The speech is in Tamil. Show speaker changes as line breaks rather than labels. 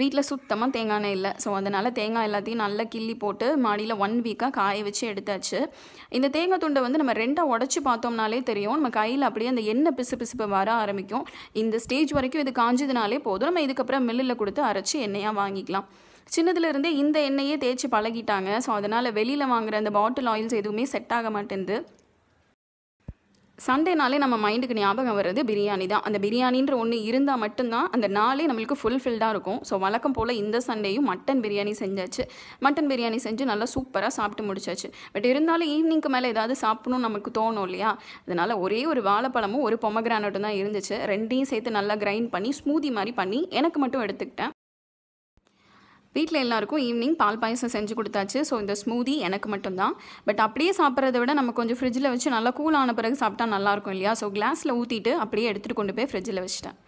வீட்டில் சுத்தமாக தேங்காய் இல்லை ஸோ அதனால் தேங்காய் எல்லாத்தையும் நல்லா கிள்ளி போட்டு மாடியில் ஒன் வீக்காக காய வச்சு எடுத்தாச்சு இந்த தேங்காய் துண்டை வந்து நம்ம ரெண்டாக உடச்சி பார்த்தோம்னாலே தெரியும் நம்ம கையில் அப்படியே அந்த எண்ணெய் பிசு பிசுப்பு வர ஆரம்பிக்கும் இந்த ஸ்டேஜ் வரைக்கும் இது காஞ்சதுனாலே போதும் நம்ம இதுக்கப்புறம் மில்லில் கொடுத்து அரைச்சி எண்ணெயாக வாங்கிக்கலாம் சின்னதுலேருந்தே இந்த எண்ணெயே தேய்ச்சி பழகிட்டாங்க ஸோ அதனால் வெளியில் வாங்குகிற அந்த பாட்டில் ஆயில்ஸ் எதுவுமே செட் ஆக மாட்டேங்குது சண்டேனாலே நம்ம மைண்டுக்கு ஞாபகம் வர்றது பிரியாணி தான் அந்த பிரியாணின்ற ஒன்று இருந்தால் மட்டும்தான் அந்த நாளே நம்மளுக்கு ஃபுல்ஃபில்டாக இருக்கும் ஸோ வழக்கம் போல் இந்த சண்டேயும் மட்டன் பிரியாணி செஞ்சாச்சு மட்டன் பிரியாணி செஞ்சு நல்லா சூப்பராக சாப்பிட்டு முடிச்சாச்சு பட் இருந்தாலும் ஈவினிங்க்கு மேலே ஏதாவது சாப்பிடணும்னு நமக்கு தோணும் இல்லையா அதனால் ஒரே ஒரு வாழைப்பழமும் ஒரு கிரானட்டும் தான் இருந்துச்சு ரெண்டையும் சேர்த்து நல்லா கிரைண்ட் பண்ணி ஸ்மூதி மாதிரி பண்ணி எனக்கு மட்டும் எடுத்துக்கிட்டேன் வீட்டில் எல்லாருக்கும் ஈவினிங் பால் பாயசம் செஞ்சு கொடுத்தாச்சு ஸோ இந்த ஸ்மூதி எனக்கு மட்டும்தான் பட் அப்படியே சாப்பிட்றத விட நம்ம கொஞ்சம் ஃப்ரிட்ஜில் வச்சு நல்லா கூலான பிறகு சாப்பிட்டா நல்லாயிருக்கும் இல்லையா ஸோ கிளாஸில் ஊற்றிட்டு அப்படியே எடுத்துகிட்டு கொண்டு போய் ஃப்ரிட்ஜில் வச்சுட்டேன்